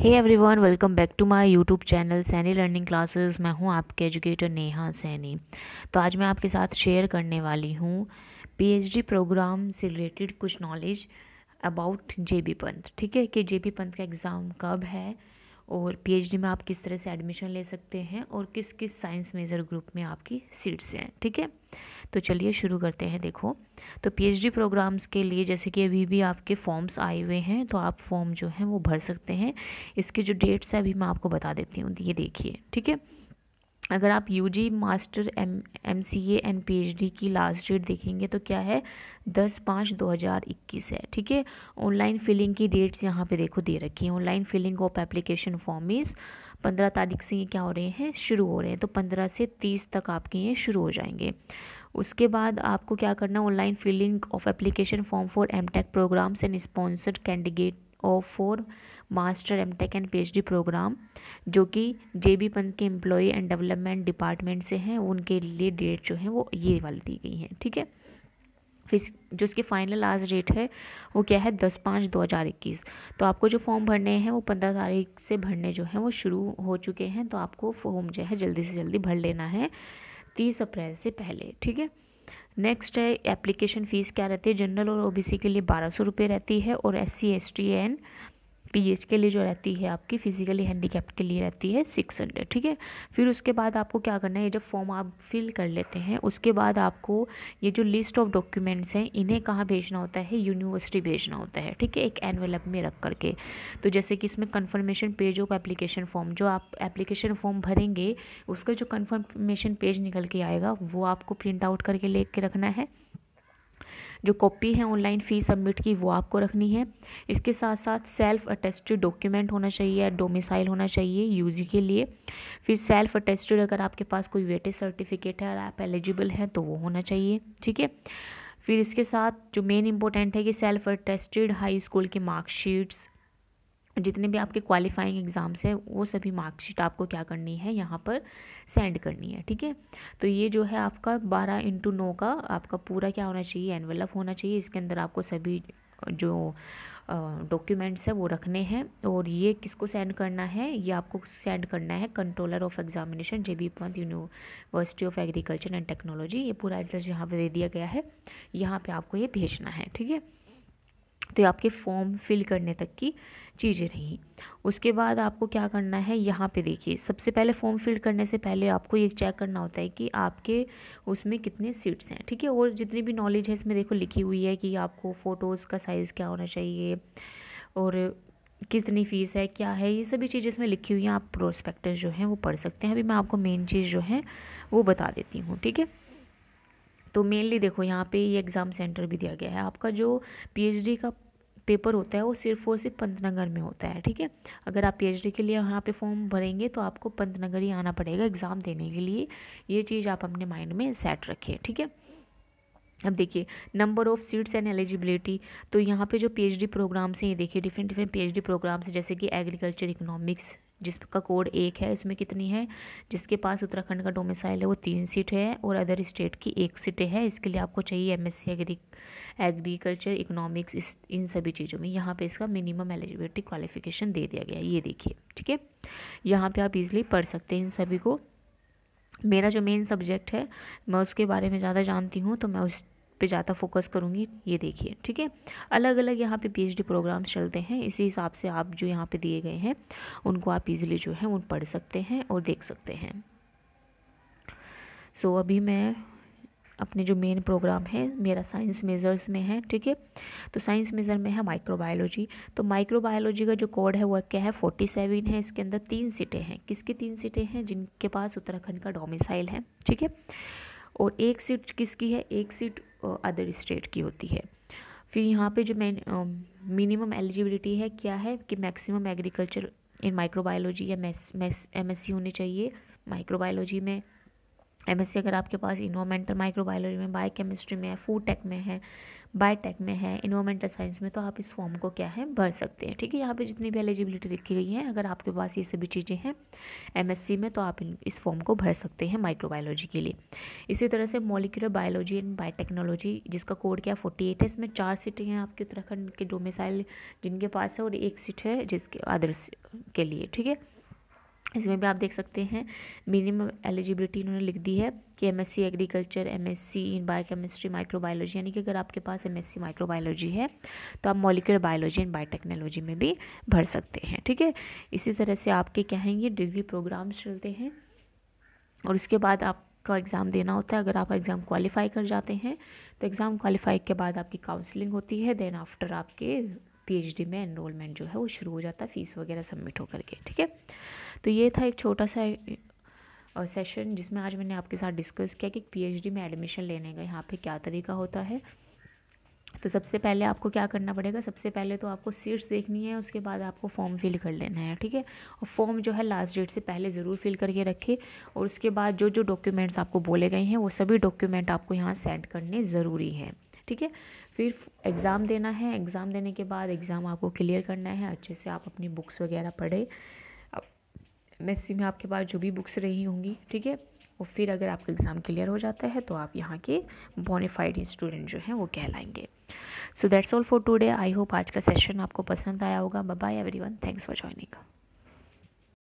Hey everyone welcome back to my YouTube channel Saini learning classes मैं हूं आपके educator Neha Saini तो आज मैं आपके साथ शेयर करने वाली हूं पीएचडी प्रोग्राम से रिलेटेड कुछ knowledge about J B Pant ठीक है कि जे बी पंत का एग्ज़ाम कब है और पीएचडी में आप किस तरह से एडमिशन ले सकते हैं और किस किस साइंस मेजर ग्रुप में आपकी सीट्स हैं ठीक है थीके? तो चलिए शुरू करते हैं देखो तो पीएचडी प्रोग्राम्स के लिए जैसे कि अभी भी आपके फॉर्म्स आए हुए हैं तो आप फॉर्म जो हैं वो भर सकते हैं इसके जो डेट्स हैं अभी मैं आपको बता देती हूँ ये देखिए ठीक है अगर आप जी master M M C A and D की लास्ट डेट देखेंगे तो क्या है दस पाँच दो हज़ार इक्कीस है ठीक है ऑनलाइन फिलिंग की डेट्स यहाँ पे देखो दे रखी है online filling of application form is पंद्रह तारीख से ये क्या हो रहे हैं शुरू हो रहे हैं तो पंद्रह से तीस तक आपके ये शुरू हो जाएंगे उसके बाद आपको क्या करना online filling of application form for M tech programmes and sponsored candidate of for master M tech and P programme जो कि जे बी पंत के एम्प्लॉय एंड डेवलपमेंट डिपार्टमेंट से हैं उनके लिए डेट जो है वो ये वाली दी गई हैं ठीक है फिर जो उसकी फाइनल आज डेट है वो क्या है दस पाँच दो हज़ार इक्कीस तो आपको जो फॉर्म भरने हैं वो पंद्रह तारीख से भरने जो हैं वो शुरू हो चुके हैं तो आपको फॉर्म जो है जल्दी से जल्दी भर लेना है तीस अप्रैल से पहले ठीक है नेक्स्ट है एप्लीकेशन फ़ीस क्या रहती है जनरल और ओबीसी के लिए बारह सौ रुपये रहती है और S C S T and H के लिए जो रहती है आपकी फिजिकली हैंडीकैप के लिए रहती है सिक्स हंड्रेड ठीक है फिर उसके बाद आपको क्या करना है ये जब फॉर्म आप फिल कर लेते हैं उसके बाद आपको ये जो लिस्ट ऑफ डॉक्यूमेंट्स हैं इन्हें कहाँ भेजना होता है यूनिवर्सिटी भेजना होता है ठीक है एक एनवेलप में रख करके तो जैसे कि इसमें confirmation page of application form जो आप एप्लीकेशन फॉर्म भरेंगे उसका जो कन्फर्मेशन पेज निकल के आएगा वो आपको प्रिंट आउट करके ले कर रखना है जो कॉपी है ऑनलाइन फ़ी सबमिट की वो आपको रखनी है इसके साथ साथ सेल्फ़ अटेस्टेड डॉक्यूमेंट होना चाहिए या डोमिसाइल होना चाहिए यूजी के लिए फिर सेल्फ़ अटेस्टेड अगर आपके पास कोई वेटेज सर्टिफिकेट है और आप एलिजिबल हैं तो वो होना चाहिए ठीक है फिर इसके साथ जो मेन इम्पोर्टेंट है कि सेल्फ़ अटेस्टेड हाई स्कूल की मार्कशीट्स जितने भी आपके क्वालिफाइंग एग्ज़ाम्स हैं वो सभी मार्कशीट आपको क्या करनी है यहाँ पर सेंड करनी है ठीक है तो ये जो है आपका बारह इंटू नौ का आपका पूरा क्या होना चाहिए एनवेलप होना चाहिए इसके अंदर आपको सभी जो डॉक्यूमेंट्स है वो रखने हैं और ये किसको सेंड करना है ये आपको सेंड करना है controller of examination J B Pant university of agriculture and technology ये पूरा एड्रेस यहाँ पे दे दिया गया है यहाँ पे आपको ये भेजना है ठीक है तो ये आपके फॉर्म फिल करने तक की चीज़ें रही उसके बाद आपको क्या करना है यहाँ पे देखिए सबसे पहले फॉर्म फिल करने से पहले आपको ये चेक करना होता है कि आपके उसमें कितने सीट्स हैं ठीक है और जितनी भी नॉलेज है इसमें देखो लिखी हुई है कि आपको फ़ोटोज़ का साइज़ क्या होना चाहिए और कितनी फ़ीस है क्या है ये सभी चीज़ें इसमें लिखी हुई हैं आप प्रोस्पेक्टस जो हैं वो पढ़ सकते हैं अभी मैं आपको मेन चीज़ जो है वो बता देती हूँ ठीक है तो मेनली देखो यहाँ पे ये एग्ज़ाम सेंटर भी दिया गया है आपका जो पीएचडी का पेपर होता है वो सिर्फ और सिर्फ पंतनगर में होता है ठीक है अगर आप पीएचडी के लिए यहाँ पे फॉर्म भरेंगे तो आपको पंतनगर ही आना पड़ेगा एग्ज़ाम देने के लिए ये चीज़ आप अपने माइंड में सेट रखें ठीक है अब देखिए number of seats and eligibility तो यहाँ पे जो पीएचडी प्रोग्राम्स हैं ये देखिए डिफरेंट डिफरेंट पीएचडी प्रोग्राम्स हैं जैसे कि एग्रीकल्चर इकोनॉमिक्स जिसका कोड एक है इसमें कितनी है जिसके पास उत्तराखंड का डोमिसाइल है वो तीन सीट है और अदर स्टेट की एक सीटें है इसके लिए आपको चाहिए एमएससी एग्री एग्रीकल्चर इकोनॉमिक्स इस इन सभी चीज़ों में यहाँ पे इसका मिनिमम एलिजिबिलिटी क्वालिफिकेशन दे दिया गया है ये देखिए ठीक है यहाँ पे आप इजिली पढ़ सकते हैं इन सभी को मेरा जो मेन सब्जेक्ट है मैं उसके बारे में ज़्यादा जानती हूँ तो मैं उस पे ज़्यादा फोकस करूँगी ये देखिए ठीक है अलग अलग यहाँ पे पीएचडी प्रोग्राम्स चलते हैं इसी हिसाब से आप जो यहाँ पे दिए गए हैं उनको आप इजीली जो है उन पढ़ सकते हैं और देख सकते हैं सो so, अभी मैं अपने जो मेन प्रोग्राम है मेरा साइंस मेजर्स में है ठीक है तो साइंस मेजर में है माइक्रोबायोलॉजी तो माइक्रोबायोलॉजी का जो कोड है वो क्या है फोर्टी सेवन है इसके अंदर तीन सीटें हैं किसकी तीन सीटें हैं जिनके पास उत्तराखंड का डोमिसाइल है ठीक है और एक सीट किसकी है एक सीट अदर स्टेट की होती है फिर यहाँ पे जो मैं मिनिमम एलिजिबिलिटी है क्या है कि मैक्सिमम एग्रीकल्चर इन माइक्रोबायोलॉजी या एम एस होनी चाहिए माइक्रोबायोलॉजी में एम अगर आपके पास इन्वामेंटल माइक्रोबायोलॉजी में बायोकेमिस्ट्री में है फूड टेक में है बायोटेक में है इन्वामेंटल साइंस में तो आप इस फॉर्म को क्या है भर सकते हैं ठीक है यहाँ पे जितनी भी एलिजिबिलिटी लिखी गई है अगर आपके पास ये सभी चीज़ें हैं एमएससी में तो आप इस फॉर्म को भर सकते हैं माइक्रोबायोलॉजी के लिए इसी तरह से मोलिकुलर बायोलॉजी एंड बायोटेक्नोलॉजी जिसका कोड क्या फोर्टी एट है इसमें चार सीटें हैं आपके उत्तराखंड के डोमिसाइल जिनके पास है और एक सीट है जिसके अदर्स के लिए ठीक है इसमें भी आप देख सकते हैं मिनिमम एलिजिबिलिटी इन्होंने लिख दी है कि MSc agriculture MSc in biochemistry microbiology यानी कि अगर आपके पास एमएससी माइक्रोबायोलॉजी है तो आप मॉलिकुलर बायोलॉजी एंड बायोटेक्नोलॉजी में भी भर सकते हैं ठीक है इसी तरह से आपके क्या हैं ये डिग्री प्रोग्राम्स चलते हैं और उसके बाद आप एग्ज़ाम देना होता है अगर आप एग्ज़ाम क्वालिफाई कर जाते हैं तो एग्ज़ाम क्वालिफाई के बाद आपकी काउंसलिंग होती है देन आफ्टर आपके पीएचडी में एनरोलमेंट जो है वो शुरू हो जाता है फ़ीस वगैरह सबमिट होकर के ठीक है तो ये था एक छोटा सा और सेशन जिसमें आज मैंने आपके साथ डिस्कस किया कि पीएचडी में एडमिशन लेने का यहाँ पे क्या तरीका होता है तो सबसे पहले आपको क्या करना पड़ेगा सबसे पहले तो आपको सीट्स देखनी है उसके बाद आपको फॉर्म फिल कर लेना है ठीक है और फॉर्म जो है लास्ट डेट से पहले ज़रूर फिल करके रखे और उसके बाद जो जो डॉक्यूमेंट्स आपको बोले गए हैं वो सभी डॉक्यूमेंट आपको यहाँ सेंड करने ज़रूरी हैं ठीक है फिर एग्ज़ाम देना है एग्ज़ाम देने के बाद एग्ज़ाम आपको क्लियर करना है अच्छे से आप अपनी बुक्स वगैरह पढ़े एम एस में आपके पास जो भी बुक्स रही होंगी ठीक है और फिर अगर आपका एग्ज़ाम क्लियर हो जाता है तो आप यहाँ के बोनिफाइड स्टूडेंट जो हैं वो कहलाएंगे so that's all for today I hope आज का सेशन आपको पसंद आया होगा bye everyone thanks for joining